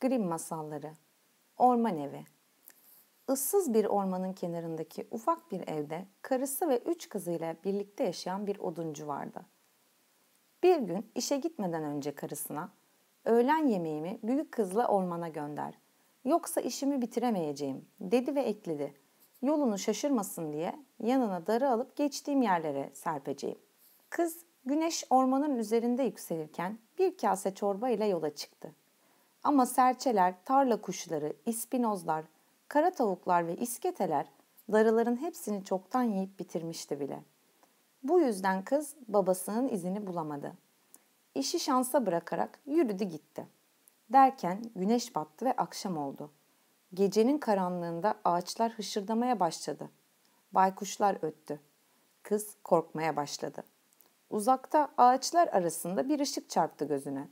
Grim Masalları Orman Evi Issız bir ormanın kenarındaki ufak bir evde karısı ve üç kızıyla birlikte yaşayan bir oduncu vardı. Bir gün işe gitmeden önce karısına öğlen yemeğimi büyük kızla ormana gönder. Yoksa işimi bitiremeyeceğim dedi ve ekledi. Yolunu şaşırmasın diye yanına darı alıp geçtiğim yerlere serpeceğim. Kız güneş ormanın üzerinde yükselirken bir kase çorba ile yola çıktı. Ama serçeler, tarla kuşları, ispinozlar, kara tavuklar ve isketeler darıların hepsini çoktan yiyip bitirmişti bile. Bu yüzden kız babasının izini bulamadı. İşi şansa bırakarak yürüdü gitti. Derken güneş battı ve akşam oldu. Gecenin karanlığında ağaçlar hışırdamaya başladı. Baykuşlar öttü. Kız korkmaya başladı. Uzakta ağaçlar arasında bir ışık çarptı gözüne.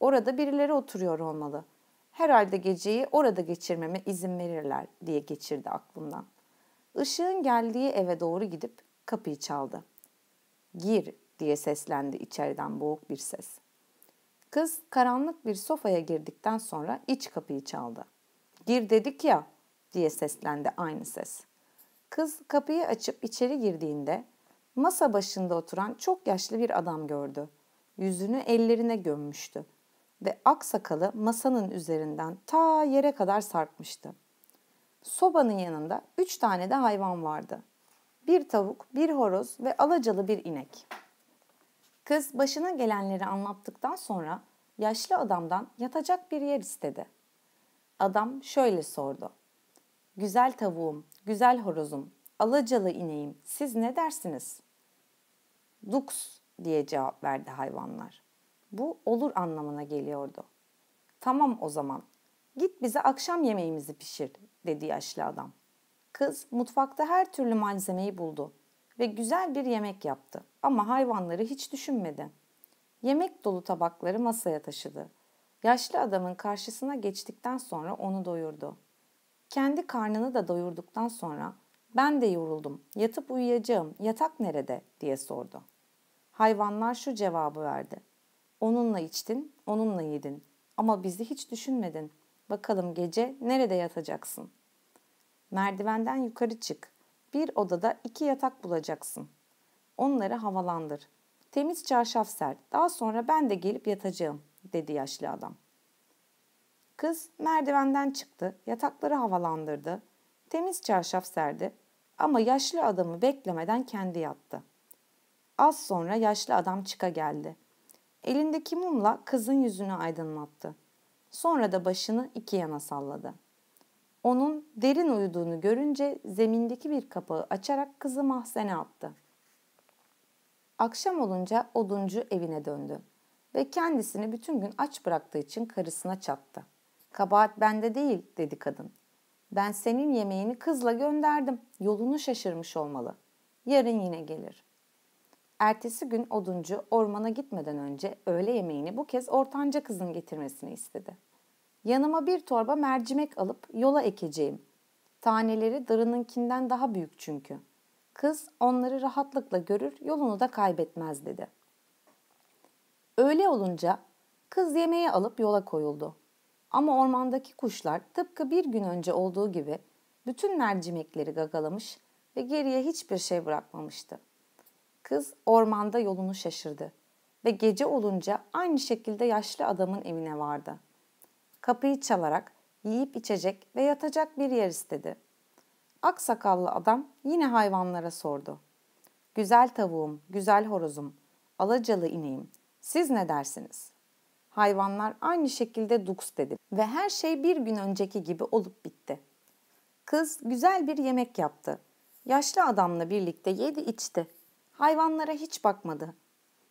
Orada birileri oturuyor olmalı. Herhalde geceyi orada geçirmeme izin verirler diye geçirdi aklından. Işığın geldiği eve doğru gidip kapıyı çaldı. Gir diye seslendi içeriden boğuk bir ses. Kız karanlık bir sofaya girdikten sonra iç kapıyı çaldı. Gir dedik ya diye seslendi aynı ses. Kız kapıyı açıp içeri girdiğinde masa başında oturan çok yaşlı bir adam gördü. Yüzünü ellerine gömmüştü ve aksakalı masanın üzerinden ta yere kadar sarkmıştı. Sobanın yanında üç tane de hayvan vardı. Bir tavuk, bir horoz ve alacalı bir inek. Kız başına gelenleri anlattıktan sonra yaşlı adamdan yatacak bir yer istedi. Adam şöyle sordu. Güzel tavuğum, güzel horozum, alacalı ineğim siz ne dersiniz? Duks diye cevap verdi hayvanlar. Bu olur anlamına geliyordu. Tamam o zaman. Git bize akşam yemeğimizi pişir dedi yaşlı adam. Kız mutfakta her türlü malzemeyi buldu ve güzel bir yemek yaptı ama hayvanları hiç düşünmedi. Yemek dolu tabakları masaya taşıdı. Yaşlı adamın karşısına geçtikten sonra onu doyurdu. Kendi karnını da doyurduktan sonra ben de yoruldum. Yatıp uyuyacağım. Yatak nerede diye sordu. Hayvanlar şu cevabı verdi. Onunla içtin, onunla yedin. Ama bizi hiç düşünmedin. Bakalım gece nerede yatacaksın? Merdivenden yukarı çık. Bir odada iki yatak bulacaksın. Onları havalandır. Temiz çarşaf ser. Daha sonra ben de gelip yatacağım, dedi yaşlı adam. Kız merdivenden çıktı, yatakları havalandırdı. Temiz çarşaf serdi ama yaşlı adamı beklemeden kendi yattı. Az sonra yaşlı adam çıka geldi.'' Elindeki mumla kızın yüzünü aydınlattı. Sonra da başını iki yana salladı. Onun derin uyuduğunu görünce zemindeki bir kapağı açarak kızı mahzene attı. Akşam olunca oduncu evine döndü ve kendisini bütün gün aç bıraktığı için karısına çattı. Kabahat bende değil dedi kadın. Ben senin yemeğini kızla gönderdim. Yolunu şaşırmış olmalı. Yarın yine gelir.'' Ertesi gün oduncu ormana gitmeden önce öğle yemeğini bu kez ortanca kızın getirmesini istedi. Yanıma bir torba mercimek alıp yola ekeceğim. Taneleri darınınkinden daha büyük çünkü. Kız onları rahatlıkla görür, yolunu da kaybetmez dedi. Öğle olunca kız yemeği alıp yola koyuldu. Ama ormandaki kuşlar tıpkı bir gün önce olduğu gibi bütün mercimekleri gagalamış ve geriye hiçbir şey bırakmamıştı. Kız ormanda yolunu şaşırdı ve gece olunca aynı şekilde yaşlı adamın evine vardı. Kapıyı çalarak yiyip içecek ve yatacak bir yer istedi. Aksakallı adam yine hayvanlara sordu. Güzel tavuğum, güzel horozum, alacalı ineğim, siz ne dersiniz? Hayvanlar aynı şekilde duks dedi ve her şey bir gün önceki gibi olup bitti. Kız güzel bir yemek yaptı. Yaşlı adamla birlikte yedi içti Hayvanlara hiç bakmadı.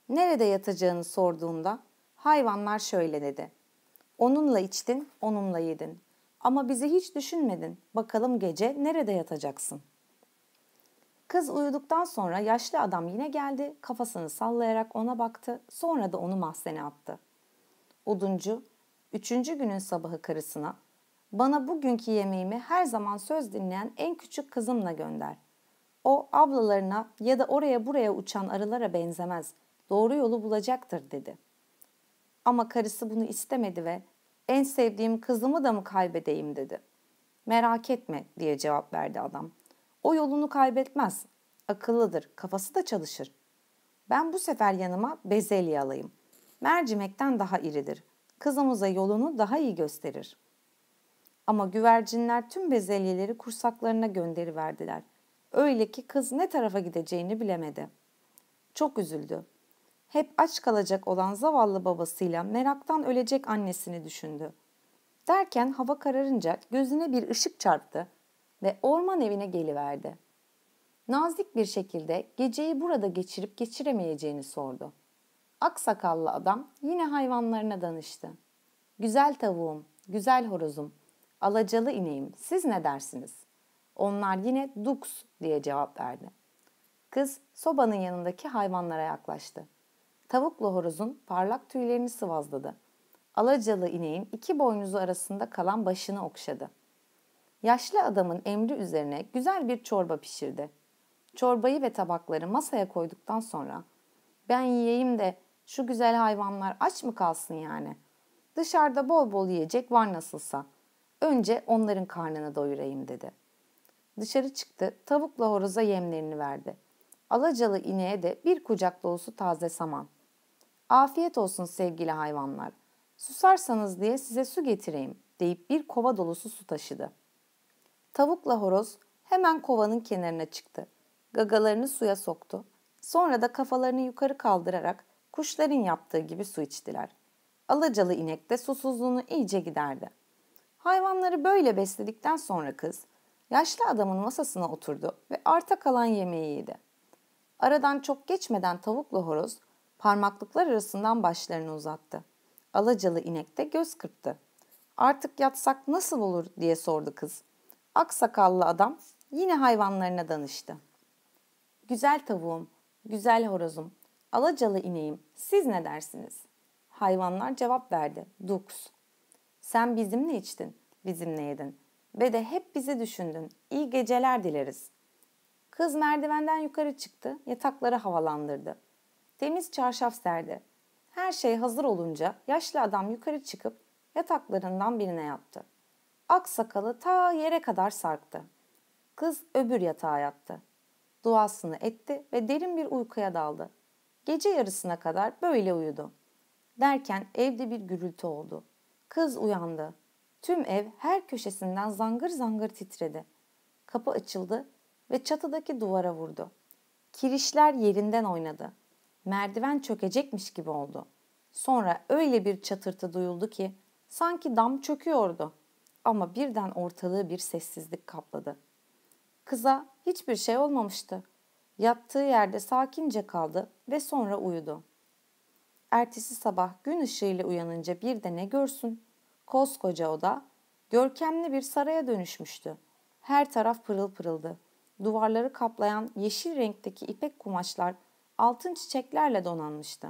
Nerede yatacağını sorduğunda hayvanlar şöyle dedi. Onunla içtin, onunla yedin. Ama bizi hiç düşünmedin. Bakalım gece nerede yatacaksın? Kız uyuduktan sonra yaşlı adam yine geldi, kafasını sallayarak ona baktı, sonra da onu mahzene attı. Oduncu, üçüncü günün sabahı karısına, bana bugünkü yemeğimi her zaman söz dinleyen en küçük kızımla gönder.'' O ablalarına ya da oraya buraya uçan arılara benzemez. Doğru yolu bulacaktır dedi. Ama karısı bunu istemedi ve en sevdiğim kızımı da mı kaybedeyim dedi. Merak etme diye cevap verdi adam. O yolunu kaybetmez. Akıllıdır, kafası da çalışır. Ben bu sefer yanıma bezelye alayım. Mercimekten daha iridir. Kızımıza yolunu daha iyi gösterir. Ama güvercinler tüm bezelyeleri kursaklarına gönderiverdiler.'' Öyle ki kız ne tarafa gideceğini bilemedi. Çok üzüldü. Hep aç kalacak olan zavallı babasıyla meraktan ölecek annesini düşündü. Derken hava kararınca gözüne bir ışık çarptı ve orman evine geliverdi. Nazik bir şekilde geceyi burada geçirip geçiremeyeceğini sordu. Aksakallı adam yine hayvanlarına danıştı. Güzel tavuğum, güzel horozum, alacalı ineğim siz ne dersiniz?'' Onlar yine duks diye cevap verdi. Kız sobanın yanındaki hayvanlara yaklaştı. Tavuklu horozun parlak tüylerini sıvazladı. Alacalı ineğin iki boynuzu arasında kalan başını okşadı. Yaşlı adamın emri üzerine güzel bir çorba pişirdi. Çorbayı ve tabakları masaya koyduktan sonra ben yiyeyim de şu güzel hayvanlar aç mı kalsın yani? Dışarıda bol bol yiyecek var nasılsa. Önce onların karnını doyurayım dedi.'' Dışarı çıktı, tavukla horoza yemlerini verdi. Alacalı ineğe de bir kucak dolusu taze saman. Afiyet olsun sevgili hayvanlar. Susarsanız diye size su getireyim deyip bir kova dolusu su taşıdı. Tavukla horoz hemen kovanın kenarına çıktı. Gagalarını suya soktu. Sonra da kafalarını yukarı kaldırarak kuşların yaptığı gibi su içtiler. Alacalı inek de susuzluğunu iyice giderdi. Hayvanları böyle besledikten sonra kız Yaşlı adamın masasına oturdu ve arta kalan yemeği yedi. Aradan çok geçmeden tavuklu horoz parmaklıklar arasından başlarını uzattı. Alacalı inek de göz kırptı. Artık yatsak nasıl olur diye sordu kız. Aksakallı adam yine hayvanlarına danıştı. Güzel tavuğum, güzel horozum, alacalı ineğim siz ne dersiniz? Hayvanlar cevap verdi. Duks. Sen bizimle içtin, bizimle yedin ve de hep bizi düşündün. İyi geceler dileriz. Kız merdivenden yukarı çıktı, yatakları havalandırdı. Temiz çarşaf serdi. Her şey hazır olunca yaşlı adam yukarı çıkıp yataklarından birine yattı. Ak sakalı ta yere kadar sarktı. Kız öbür yatağa yattı. Duasını etti ve derin bir uykuya daldı. Gece yarısına kadar böyle uyudu. Derken evde bir gürültü oldu. Kız uyandı. Tüm ev her köşesinden zangır zangır titredi. Kapı açıldı ve çatıdaki duvara vurdu. Kirişler yerinden oynadı. Merdiven çökecekmiş gibi oldu. Sonra öyle bir çatırtı duyuldu ki sanki dam çöküyordu. Ama birden ortalığı bir sessizlik kapladı. Kıza hiçbir şey olmamıştı. Yattığı yerde sakince kaldı ve sonra uyudu. Ertesi sabah gün ışığıyla uyanınca bir de ne görsün? Koskoca oda görkemli bir saraya dönüşmüştü. Her taraf pırıl pırıldı. Duvarları kaplayan yeşil renkteki ipek kumaşlar altın çiçeklerle donanmıştı.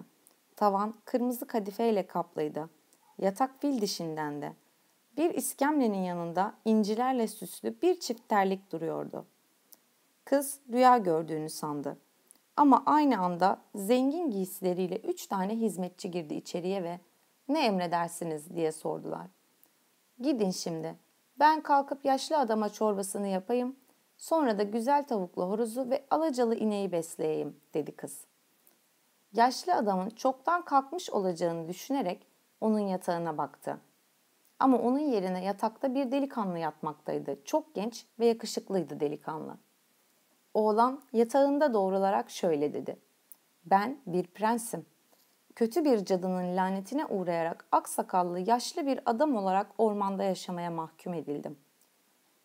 Tavan kırmızı kadifeyle kaplıydı. Yatak fil dişinden de. Bir iskemlenin yanında incilerle süslü bir çift terlik duruyordu. Kız rüya gördüğünü sandı. Ama aynı anda zengin giysileriyle üç tane hizmetçi girdi içeriye ve ne emredersiniz diye sordular. Gidin şimdi. Ben kalkıp yaşlı adama çorbasını yapayım. Sonra da güzel tavuklu horuzu ve alacalı ineği besleyeyim dedi kız. Yaşlı adamın çoktan kalkmış olacağını düşünerek onun yatağına baktı. Ama onun yerine yatakta bir delikanlı yatmaktaydı. Çok genç ve yakışıklıydı delikanlı. Oğlan yatağında doğrularak şöyle dedi. Ben bir prensim.'' kötü bir cadının lanetine uğrayarak aksakallı yaşlı bir adam olarak ormanda yaşamaya mahkum edildim.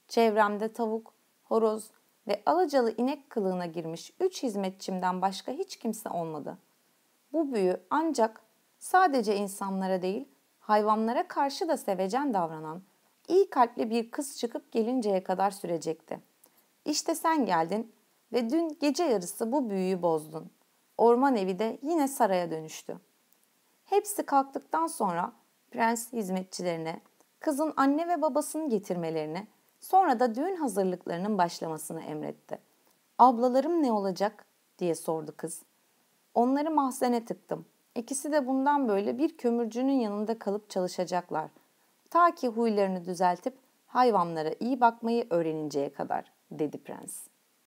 Çevremde tavuk, horoz ve alacalı inek kılığına girmiş üç hizmetçimden başka hiç kimse olmadı. Bu büyü ancak sadece insanlara değil, hayvanlara karşı da sevecen davranan, iyi kalpli bir kız çıkıp gelinceye kadar sürecekti. İşte sen geldin ve dün gece yarısı bu büyüyü bozdun.'' Orman evi de yine saraya dönüştü. Hepsi kalktıktan sonra prens hizmetçilerine kızın anne ve babasını getirmelerini, sonra da düğün hazırlıklarının başlamasını emretti. "Ablalarım ne olacak?" diye sordu kız. "Onları mahzene tıktım. İkisi de bundan böyle bir kömürcünün yanında kalıp çalışacaklar. Ta ki huylarını düzeltip hayvanlara iyi bakmayı öğreninceye kadar." dedi prens.